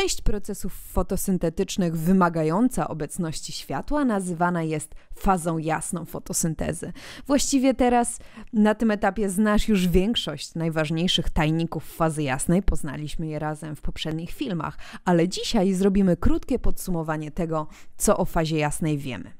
Część procesów fotosyntetycznych wymagająca obecności światła nazywana jest fazą jasną fotosyntezy. Właściwie teraz na tym etapie znasz już większość najważniejszych tajników fazy jasnej, poznaliśmy je razem w poprzednich filmach, ale dzisiaj zrobimy krótkie podsumowanie tego, co o fazie jasnej wiemy.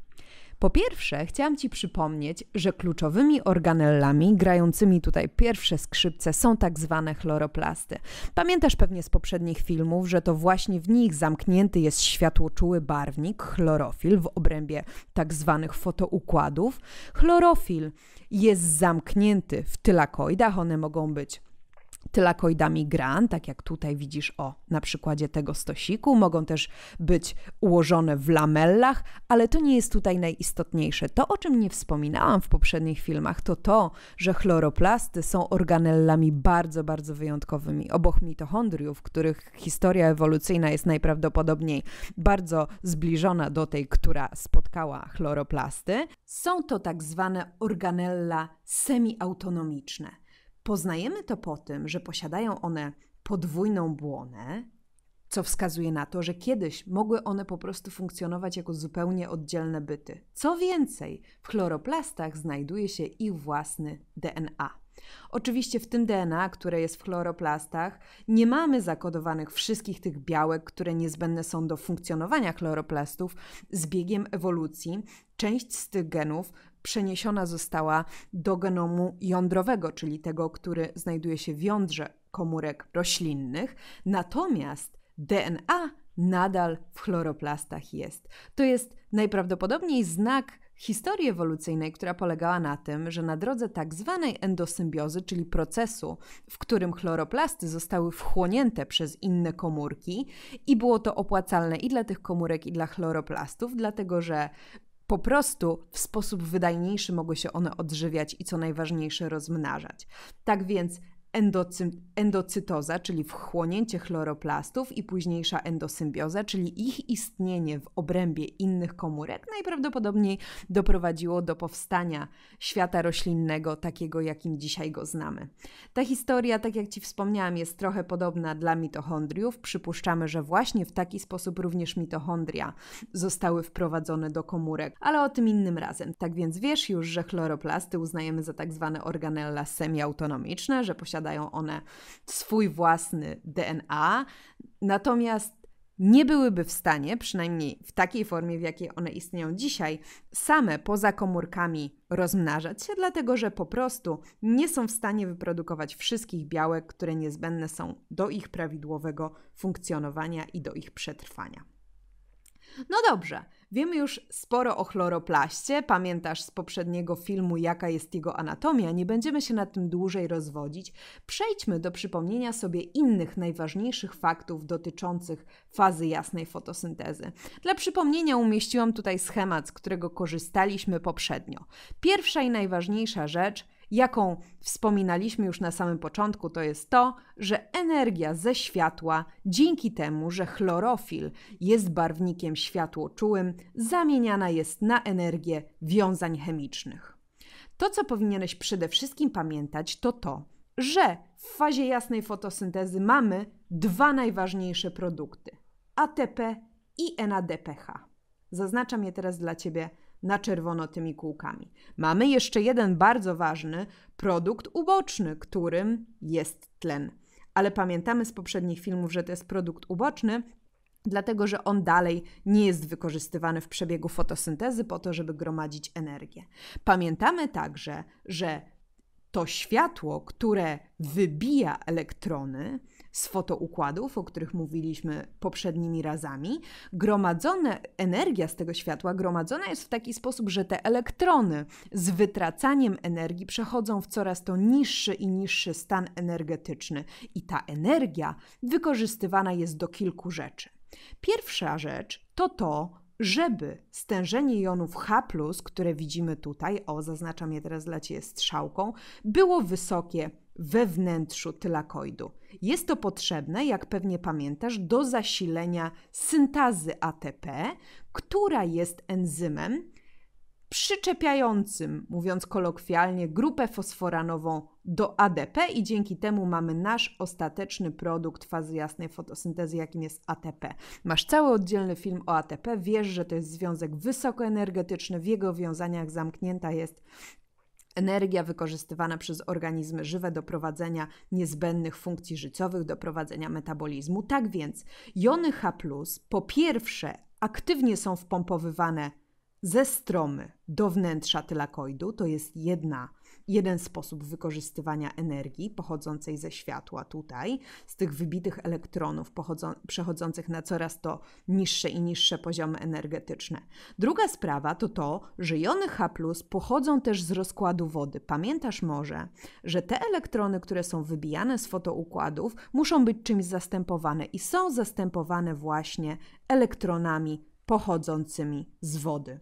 Po pierwsze, chciałam Ci przypomnieć, że kluczowymi organellami grającymi tutaj pierwsze skrzypce są tak zwane chloroplasty. Pamiętasz pewnie z poprzednich filmów, że to właśnie w nich zamknięty jest światłoczuły barwnik, chlorofil, w obrębie tak zwanych fotoukładów. Chlorofil jest zamknięty w tylakoidach, one mogą być tylakoidami gran, tak jak tutaj widzisz o na przykładzie tego stosiku, mogą też być ułożone w lamellach, ale to nie jest tutaj najistotniejsze. To, o czym nie wspominałam w poprzednich filmach, to to, że chloroplasty są organellami bardzo, bardzo wyjątkowymi, obok mitochondriów, których historia ewolucyjna jest najprawdopodobniej bardzo zbliżona do tej, która spotkała chloroplasty. Są to tak zwane organella semiautonomiczne. Poznajemy to po tym, że posiadają one podwójną błonę, co wskazuje na to, że kiedyś mogły one po prostu funkcjonować jako zupełnie oddzielne byty. Co więcej, w chloroplastach znajduje się ich własny DNA. Oczywiście w tym DNA, które jest w chloroplastach, nie mamy zakodowanych wszystkich tych białek, które niezbędne są do funkcjonowania chloroplastów. Z biegiem ewolucji część z tych genów przeniesiona została do genomu jądrowego, czyli tego, który znajduje się w jądrze komórek roślinnych. Natomiast DNA nadal w chloroplastach jest. To jest najprawdopodobniej znak historii ewolucyjnej, która polegała na tym, że na drodze tak zwanej endosymbiozy, czyli procesu, w którym chloroplasty zostały wchłonięte przez inne komórki i było to opłacalne i dla tych komórek, i dla chloroplastów, dlatego że po prostu w sposób wydajniejszy mogły się one odżywiać i co najważniejsze rozmnażać. Tak więc endocy endocytoza, czyli wchłonięcie chloroplastów i późniejsza endosymbioza, czyli ich istnienie w obrębie innych komórek, najprawdopodobniej doprowadziło do powstania świata roślinnego takiego, jakim dzisiaj go znamy. Ta historia, tak jak Ci wspomniałam, jest trochę podobna dla mitochondriów. Przypuszczamy, że właśnie w taki sposób również mitochondria zostały wprowadzone do komórek, ale o tym innym razem. Tak więc wiesz już, że chloroplasty uznajemy za tak zwane organella semiautonomiczne, że posiadają posiadają one swój własny DNA, natomiast nie byłyby w stanie, przynajmniej w takiej formie, w jakiej one istnieją dzisiaj, same poza komórkami rozmnażać się, dlatego że po prostu nie są w stanie wyprodukować wszystkich białek, które niezbędne są do ich prawidłowego funkcjonowania i do ich przetrwania. No dobrze, wiemy już sporo o chloroplaście, pamiętasz z poprzedniego filmu, jaka jest jego anatomia, nie będziemy się nad tym dłużej rozwodzić. Przejdźmy do przypomnienia sobie innych najważniejszych faktów dotyczących fazy jasnej fotosyntezy. Dla przypomnienia umieściłam tutaj schemat, z którego korzystaliśmy poprzednio. Pierwsza i najważniejsza rzecz – jaką wspominaliśmy już na samym początku, to jest to, że energia ze światła, dzięki temu, że chlorofil jest barwnikiem światłoczułym, zamieniana jest na energię wiązań chemicznych. To, co powinieneś przede wszystkim pamiętać, to to, że w fazie jasnej fotosyntezy mamy dwa najważniejsze produkty: ATP i NADPH. Zaznaczam je teraz dla Ciebie na czerwono tymi kółkami. Mamy jeszcze jeden bardzo ważny produkt uboczny, którym jest tlen. Ale pamiętamy z poprzednich filmów, że to jest produkt uboczny, dlatego że on dalej nie jest wykorzystywany w przebiegu fotosyntezy po to, żeby gromadzić energię. Pamiętamy także, że to światło, które wybija elektrony, z fotoukładów, o których mówiliśmy poprzednimi razami, gromadzone, energia z tego światła gromadzona jest w taki sposób, że te elektrony z wytracaniem energii przechodzą w coraz to niższy i niższy stan energetyczny. I ta energia wykorzystywana jest do kilku rzeczy. Pierwsza rzecz to to, żeby stężenie jonów H, które widzimy tutaj, o zaznaczam je teraz dla Ciebie strzałką, było wysokie we wnętrzu tylakoidu. Jest to potrzebne, jak pewnie pamiętasz, do zasilenia syntazy ATP, która jest enzymem przyczepiającym, mówiąc kolokwialnie, grupę fosforanową do ADP i dzięki temu mamy nasz ostateczny produkt fazy jasnej fotosyntezy, jakim jest ATP. Masz cały oddzielny film o ATP, wiesz, że to jest związek wysokoenergetyczny, w jego wiązaniach zamknięta jest Energia wykorzystywana przez organizmy żywe do prowadzenia niezbędnych funkcji życiowych, do prowadzenia metabolizmu. Tak więc jony H, po pierwsze, aktywnie są wpompowywane ze stromy do wnętrza tylakoidu, to jest jedna jeden sposób wykorzystywania energii pochodzącej ze światła tutaj, z tych wybitych elektronów przechodzących na coraz to niższe i niższe poziomy energetyczne. Druga sprawa to to, że jony H pochodzą też z rozkładu wody. Pamiętasz może, że te elektrony, które są wybijane z fotoukładów, muszą być czymś zastępowane i są zastępowane właśnie elektronami pochodzącymi z wody.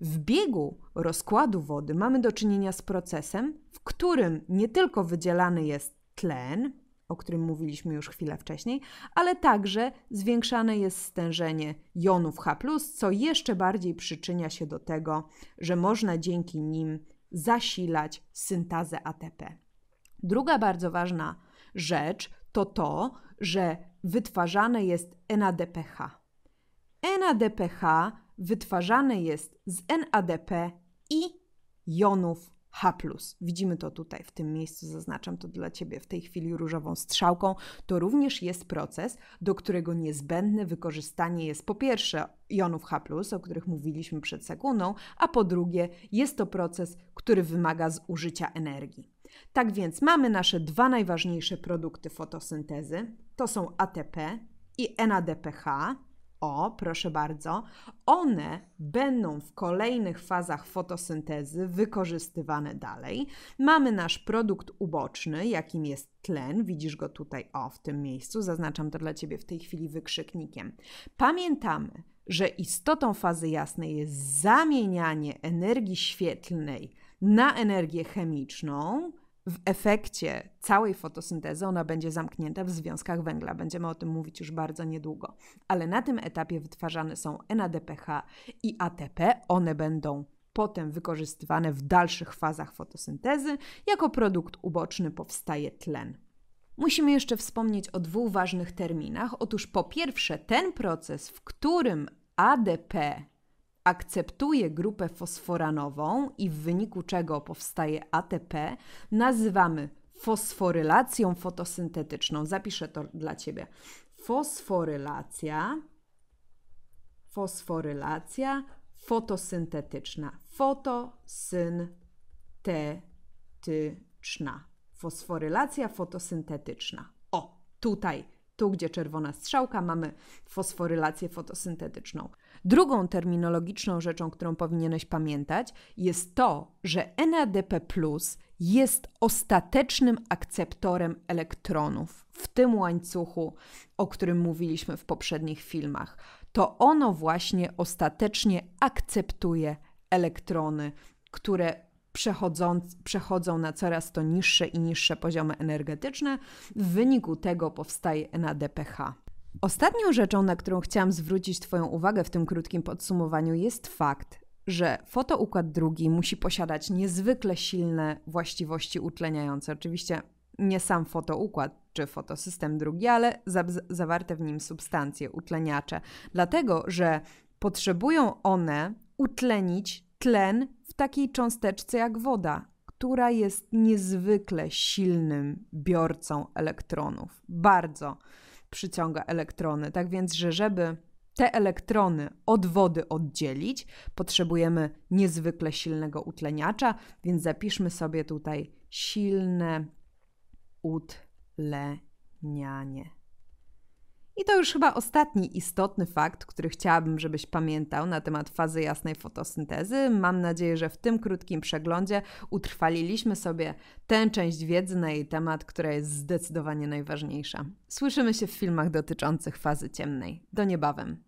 W biegu rozkładu wody mamy do czynienia z procesem, w którym nie tylko wydzielany jest tlen, o którym mówiliśmy już chwilę wcześniej, ale także zwiększane jest stężenie jonów H, co jeszcze bardziej przyczynia się do tego, że można dzięki nim zasilać syntazę ATP. Druga bardzo ważna rzecz to to, że wytwarzane jest NADPH. NADPH wytwarzany jest z NADP i jonów H. Widzimy to tutaj w tym miejscu, zaznaczam to dla Ciebie w tej chwili różową strzałką. To również jest proces, do którego niezbędne wykorzystanie jest po pierwsze jonów H, o których mówiliśmy przed sekundą, a po drugie jest to proces, który wymaga zużycia energii. Tak więc mamy nasze dwa najważniejsze produkty fotosyntezy. To są ATP i NADPH, o, proszę bardzo, one będą w kolejnych fazach fotosyntezy wykorzystywane dalej. Mamy nasz produkt uboczny, jakim jest tlen. Widzisz go tutaj, o, w tym miejscu. Zaznaczam to dla Ciebie w tej chwili wykrzyknikiem. Pamiętamy, że istotą fazy jasnej jest zamienianie energii świetlnej na energię chemiczną, w efekcie całej fotosyntezy ona będzie zamknięta w związkach węgla. Będziemy o tym mówić już bardzo niedługo. Ale na tym etapie wytwarzane są NADPH i ATP. One będą potem wykorzystywane w dalszych fazach fotosyntezy. Jako produkt uboczny powstaje tlen. Musimy jeszcze wspomnieć o dwóch ważnych terminach. Otóż po pierwsze ten proces, w którym ADP akceptuje grupę fosforanową i w wyniku czego powstaje ATP, nazywamy fosforylacją fotosyntetyczną. Zapiszę to dla Ciebie. Fosforylacja, fosforylacja fotosyntetyczna. Fotosyntetyczna. Fosforylacja fotosyntetyczna. O, tutaj, tu gdzie czerwona strzałka, mamy fosforylację fotosyntetyczną. Drugą terminologiczną rzeczą, którą powinieneś pamiętać, jest to, że NADP jest ostatecznym akceptorem elektronów w tym łańcuchu, o którym mówiliśmy w poprzednich filmach. To ono właśnie ostatecznie akceptuje elektrony, które przechodzą na coraz to niższe i niższe poziomy energetyczne. W wyniku tego powstaje NADPH. Ostatnią rzeczą, na którą chciałam zwrócić Twoją uwagę w tym krótkim podsumowaniu, jest fakt, że fotoukład drugi musi posiadać niezwykle silne właściwości utleniające. Oczywiście nie sam fotoukład czy fotosystem drugi, ale za zawarte w nim substancje, utleniacze, dlatego że potrzebują one utlenić tlen w takiej cząsteczce jak woda, która jest niezwykle silnym biorcą elektronów. Bardzo przyciąga elektrony. Tak więc, że żeby te elektrony od wody oddzielić, potrzebujemy niezwykle silnego utleniacza, więc zapiszmy sobie tutaj silne utlenianie. I to już chyba ostatni istotny fakt, który chciałabym, żebyś pamiętał na temat fazy jasnej fotosyntezy. Mam nadzieję, że w tym krótkim przeglądzie utrwaliliśmy sobie tę część wiedzy na jej temat, która jest zdecydowanie najważniejsza. Słyszymy się w filmach dotyczących fazy ciemnej. Do niebawem.